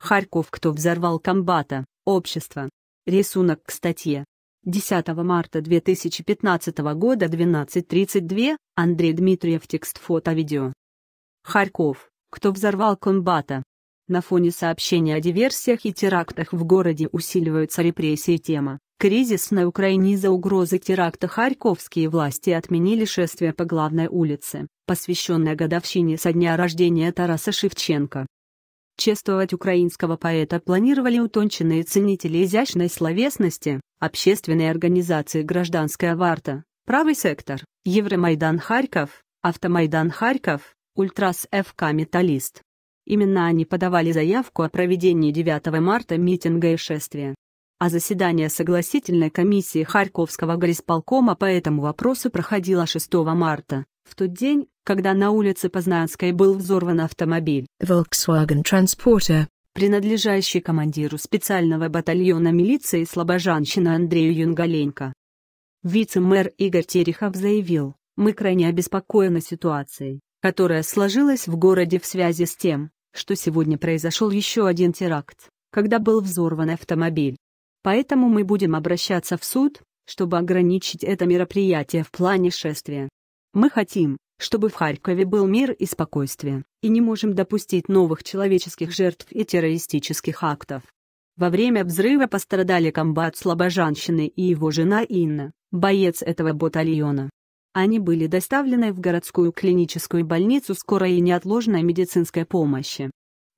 Харьков «Кто взорвал комбата? Общество». Рисунок к статье. 10 марта 2015 года 12.32, Андрей Дмитриев текст фото-видео. Харьков. Кто взорвал комбата? На фоне сообщения о диверсиях и терактах в городе усиливаются репрессии тема. Кризис на Украине из-за угрозы теракта харьковские власти отменили шествие по главной улице, посвященное годовщине со дня рождения Тараса Шевченко. Чествовать украинского поэта планировали утонченные ценители изящной словесности, общественные организации «Гражданская варта», «Правый сектор», «Евромайдан Харьков», «Автомайдан Харьков», «Ультрас ФК Металлист». Именно они подавали заявку о проведении 9 марта митинга и шествия. А заседание согласительной комиссии Харьковского горисполкома по этому вопросу проходило 6 марта, в тот день, когда на улице Познанской был взорван автомобиль Volkswagen Transporter, принадлежащий командиру специального батальона милиции слабожанщина Андрею Юнгаленко. Вице-мэр Игорь Терехов заявил, мы крайне обеспокоены ситуацией, которая сложилась в городе в связи с тем, что сегодня произошел еще один теракт, когда был взорван автомобиль. Поэтому мы будем обращаться в суд, чтобы ограничить это мероприятие в плане шествия. Мы хотим, чтобы в Харькове был мир и спокойствие, и не можем допустить новых человеческих жертв и террористических актов. Во время взрыва пострадали комбат Слобожанщины и его жена Инна, боец этого батальона. Они были доставлены в городскую клиническую больницу скорой и неотложной медицинской помощи.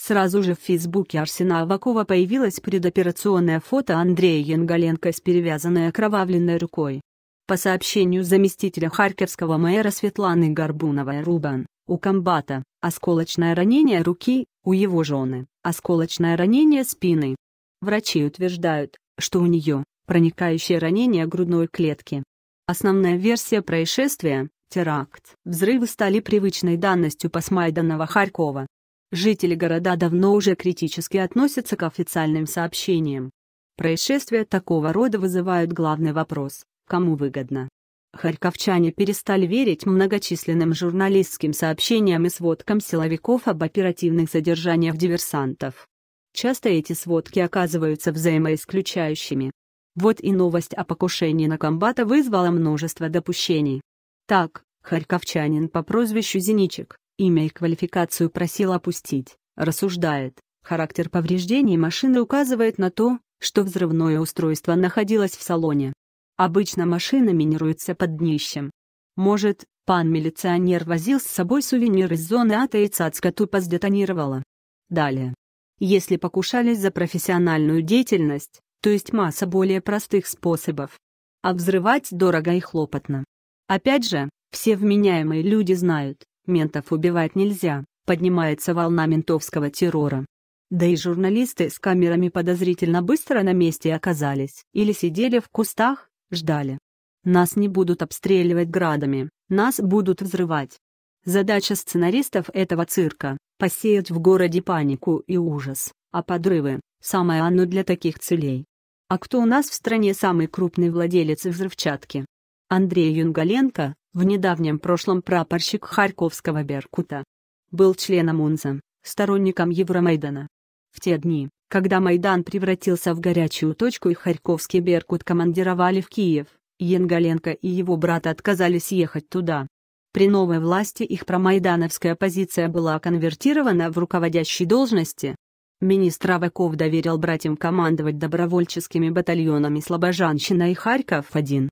Сразу же в фейсбуке Арсена Авакова появилось предоперационное фото Андрея Янголенко с перевязанной окровавленной рукой. По сообщению заместителя харьковского мэра Светланы Горбуновой Рубан, у комбата – осколочное ранение руки, у его жены – осколочное ранение спины. Врачи утверждают, что у нее – проникающее ранение грудной клетки. Основная версия происшествия – теракт. Взрывы стали привычной данностью посмайданного Харькова. Жители города давно уже критически относятся к официальным сообщениям. Происшествия такого рода вызывают главный вопрос кому выгодно. Харьковчане перестали верить многочисленным журналистским сообщениям и сводкам силовиков об оперативных задержаниях диверсантов. Часто эти сводки оказываются взаимоисключающими. Вот и новость о покушении на комбата вызвала множество допущений. Так, харьковчанин по прозвищу Зеничек, имя и квалификацию просил опустить, рассуждает, характер повреждений машины указывает на то, что взрывное устройство находилось в салоне, Обычно машина минируется под днищем. Может, пан-милиционер возил с собой сувенир из зоны АТО и цацка тупо сдетонировала. Далее. Если покушались за профессиональную деятельность, то есть масса более простых способов. А взрывать дорого и хлопотно. Опять же, все вменяемые люди знают, ментов убивать нельзя, поднимается волна ментовского террора. Да и журналисты с камерами подозрительно быстро на месте оказались, или сидели в кустах, Ждали. Нас не будут обстреливать градами, нас будут взрывать. Задача сценаристов этого цирка – посеять в городе панику и ужас, а подрывы – самое оно для таких целей. А кто у нас в стране самый крупный владелец взрывчатки? Андрей Юнгаленко, в недавнем прошлом прапорщик Харьковского «Беркута». Был членом УНЗа, сторонником Евромайдана. В те дни, когда Майдан превратился в горячую точку и Харьковский Беркут командировали в Киев, Янгаленко и его брат отказались ехать туда. При новой власти их промайдановская позиция была конвертирована в руководящей должности. Министр Аваков доверил братьям командовать добровольческими батальонами Слобожанщина и Харьков-1.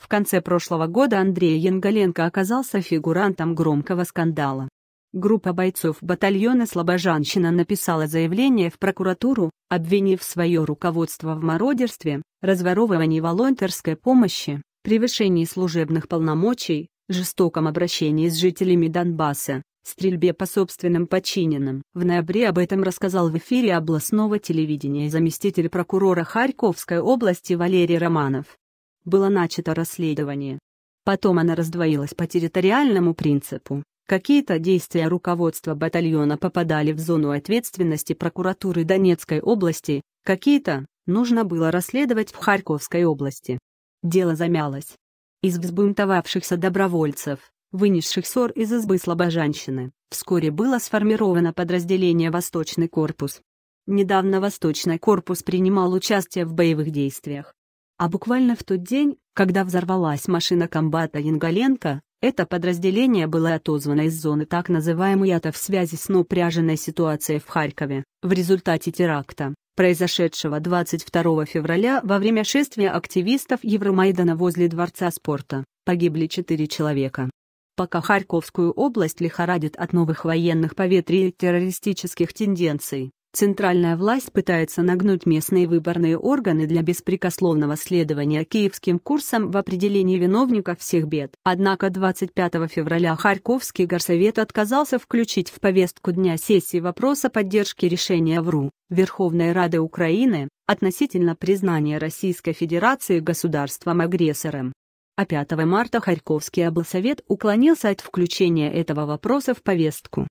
В конце прошлого года Андрей Янгаленко оказался фигурантом громкого скандала. Группа бойцов батальона «Слобожанщина» написала заявление в прокуратуру, обвинив свое руководство в мародерстве, разворовывании волонтерской помощи, превышении служебных полномочий, жестоком обращении с жителями Донбасса, стрельбе по собственным подчиненным. В ноябре об этом рассказал в эфире областного телевидения заместитель прокурора Харьковской области Валерий Романов. Было начато расследование. Потом она раздвоилась по территориальному принципу. Какие-то действия руководства батальона попадали в зону ответственности прокуратуры Донецкой области, какие-то нужно было расследовать в Харьковской области. Дело замялось. Из взбунтовавшихся добровольцев, вынесших ссор из избы слабожанщины, вскоре было сформировано подразделение «Восточный корпус». Недавно «Восточный корпус» принимал участие в боевых действиях. А буквально в тот день, когда взорвалась машина комбата Янгаленко. Это подразделение было отозвано из зоны так называемой АТО в связи с напряженной ситуацией в Харькове, в результате теракта, произошедшего 22 февраля во время шествия активистов Евромайдана возле Дворца спорта, погибли четыре человека. Пока Харьковскую область лихорадит от новых военных поветрий и террористических тенденций, Центральная власть пытается нагнуть местные выборные органы для беспрекословного следования киевским курсам в определении виновников всех бед. Однако 25 февраля Харьковский горсовет отказался включить в повестку дня сессии вопроса поддержки решения ВРУ Верховной Рады Украины относительно признания Российской Федерации государством-агрессором а 5 марта Харьковский облсовет уклонился от включения этого вопроса в повестку.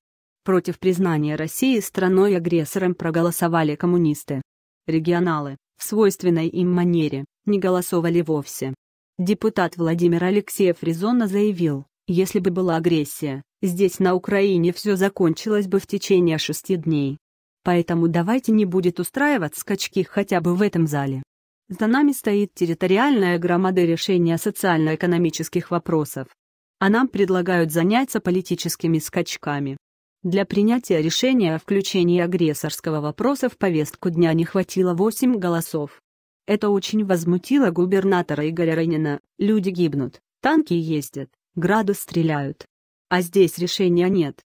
Против признания России страной-агрессором проголосовали коммунисты. Регионалы, в свойственной им манере, не голосовали вовсе. Депутат Владимир Алексеев резонно заявил, если бы была агрессия, здесь на Украине все закончилось бы в течение шести дней. Поэтому давайте не будет устраивать скачки хотя бы в этом зале. За нами стоит территориальная громада решения социально-экономических вопросов. А нам предлагают заняться политическими скачками. Для принятия решения о включении агрессорского вопроса в повестку дня не хватило 8 голосов. Это очень возмутило губернатора Игоря Рынина. Люди гибнут, танки ездят, граду стреляют. А здесь решения нет.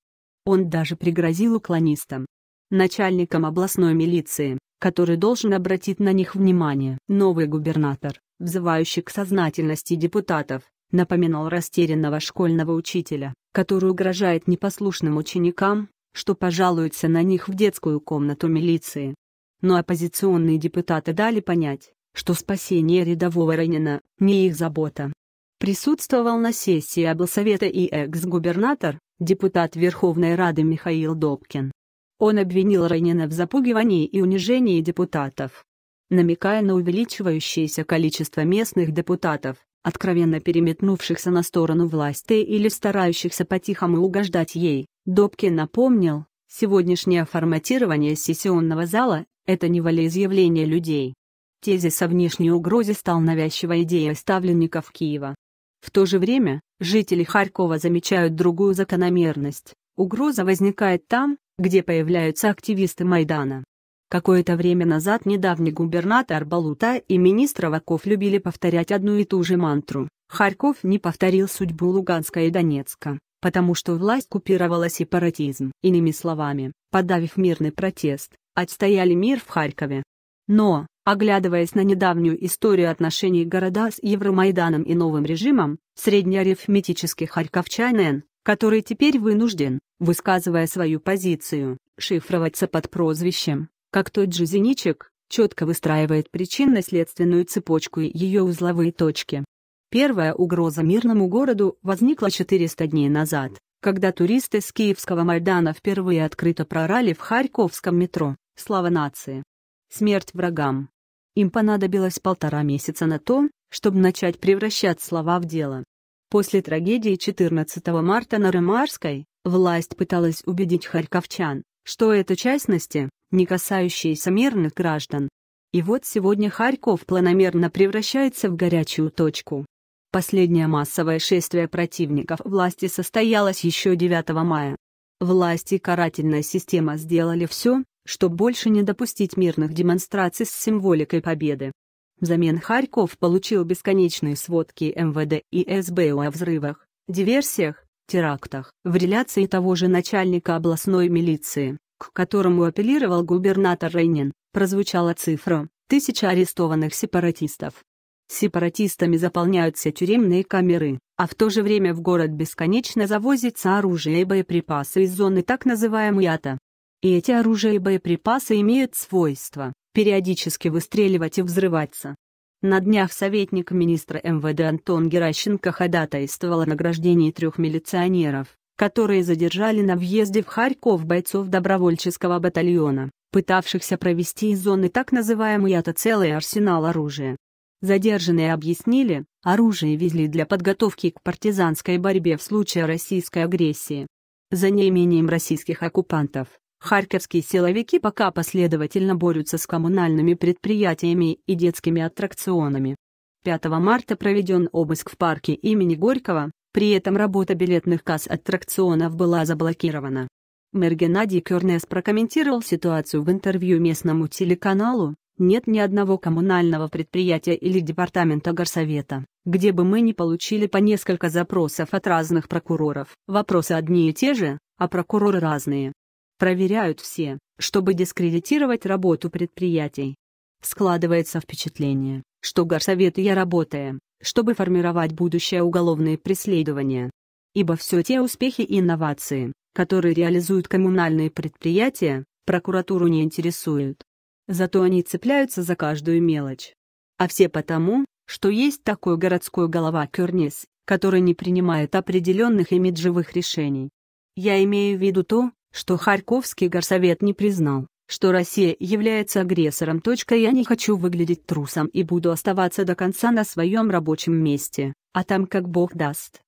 Он даже пригрозил уклонистам, начальником областной милиции, который должен обратить на них внимание. Новый губернатор, взывающий к сознательности депутатов, напоминал растерянного школьного учителя, который угрожает непослушным ученикам, что пожалуются на них в детскую комнату милиции. Но оппозиционные депутаты дали понять, что спасение рядового Ранина – не их забота. Присутствовал на сессии облсовета и экс-губернатор, депутат Верховной Рады Михаил Добкин. Он обвинил Ранина в запугивании и унижении депутатов. Намекая на увеличивающееся количество местных депутатов, откровенно переметнувшихся на сторону власти или старающихся по-тихому угождать ей. Добки напомнил, сегодняшнее форматирование сессионного зала – это не волеизъявление людей. Тезис о внешней угрозе стал навязчивой идеей ставленников Киева. В то же время, жители Харькова замечают другую закономерность. Угроза возникает там, где появляются активисты Майдана. Какое-то время назад недавний губернатор Балута и министр Ваков любили повторять одну и ту же мантру. Харьков не повторил судьбу Луганска и Донецка, потому что власть купировала сепаратизм. Иными словами, подавив мирный протест, отстояли мир в Харькове. Но, оглядываясь на недавнюю историю отношений города с Евромайданом и новым режимом, среднеарифметический харьковчанин, который теперь вынужден, высказывая свою позицию, шифроваться под прозвищем как тот же зеничек, четко выстраивает причинно-следственную цепочку и ее узловые точки. Первая угроза мирному городу возникла 400 дней назад, когда туристы с Киевского Майдана впервые открыто прорали в Харьковском метро «Слава нации». Смерть врагам. Им понадобилось полтора месяца на то, чтобы начать превращать слова в дело. После трагедии 14 марта на Рымарской, власть пыталась убедить харьковчан, что это частности, не касающиеся мирных граждан. И вот сегодня Харьков планомерно превращается в горячую точку. Последнее массовое шествие противников власти состоялось еще 9 мая. Власти и карательная система сделали все, чтобы больше не допустить мирных демонстраций с символикой победы. Взамен Харьков получил бесконечные сводки МВД и СБУ о взрывах, диверсиях, терактах, в реляции того же начальника областной милиции к которому апеллировал губернатор Рейнин, прозвучала цифра «тысяча арестованных сепаратистов». Сепаратистами заполняются тюремные камеры, а в то же время в город бесконечно завозится оружие и боеприпасы из зоны так называемой АТА. И эти оружия и боеприпасы имеют свойство периодически выстреливать и взрываться. На днях советник министра МВД Антон Геращенко ходатайствовал о награждении трех милиционеров, которые задержали на въезде в Харьков бойцов добровольческого батальона, пытавшихся провести из зоны так называемый АТО целый арсенал оружия. Задержанные объяснили, оружие везли для подготовки к партизанской борьбе в случае российской агрессии. За неимением российских оккупантов, харьковские силовики пока последовательно борются с коммунальными предприятиями и детскими аттракционами. 5 марта проведен обыск в парке имени Горького, при этом работа билетных касс аттракционов была заблокирована. Мэр Геннадий Кернес прокомментировал ситуацию в интервью местному телеканалу, нет ни одного коммунального предприятия или департамента горсовета, где бы мы не получили по несколько запросов от разных прокуроров. Вопросы одни и те же, а прокуроры разные. Проверяют все, чтобы дискредитировать работу предприятий. Складывается впечатление, что горсоветы я работая, чтобы формировать будущее уголовные преследования. Ибо все те успехи и инновации, которые реализуют коммунальные предприятия, прокуратуру не интересуют. Зато они цепляются за каждую мелочь. А все потому, что есть такой городской голова Кернис, который не принимает определенных имиджевых решений. Я имею в виду то, что Харьковский горсовет не признал, что Россия является агрессором. Я не хочу выглядеть трусом и буду оставаться до конца на своем рабочем месте, а там как бог даст.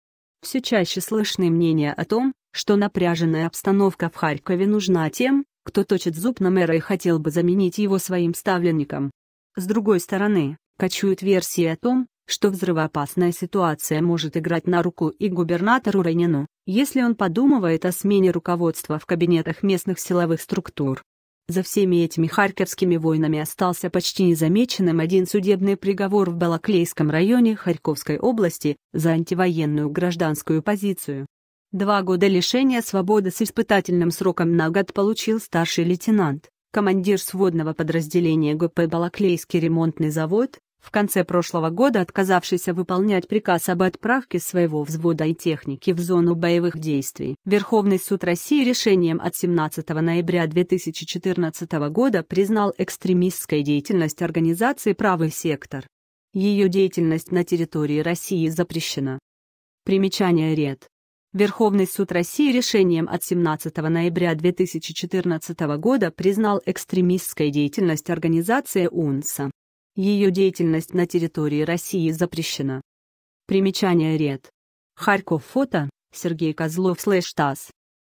Все чаще слышны мнения о том, что напряженная обстановка в Харькове нужна тем, кто точит зуб на мэра и хотел бы заменить его своим ставленником. С другой стороны, кочуют версии о том, что взрывоопасная ситуация может играть на руку и губернатору Райнину, если он подумывает о смене руководства в кабинетах местных силовых структур. За всеми этими харьковскими войнами остался почти незамеченным один судебный приговор в Балаклейском районе Харьковской области за антивоенную гражданскую позицию. Два года лишения свободы с испытательным сроком на год получил старший лейтенант, командир сводного подразделения ГП «Балаклейский ремонтный завод» В конце прошлого года отказавшийся выполнять приказ об отправке своего взвода и техники в зону боевых действий, Верховный суд России решением от 17 ноября 2014 года признал экстремистской деятельность организации «Правый сектор». Ее деятельность на территории России запрещена. Примечание Ред. Верховный суд России решением от 17 ноября 2014 года признал экстремистской деятельность организации УНСА. Ее деятельность на территории России запрещена. Примечание ред. Харьков фото, Сергей Козлов слэш ТАСС.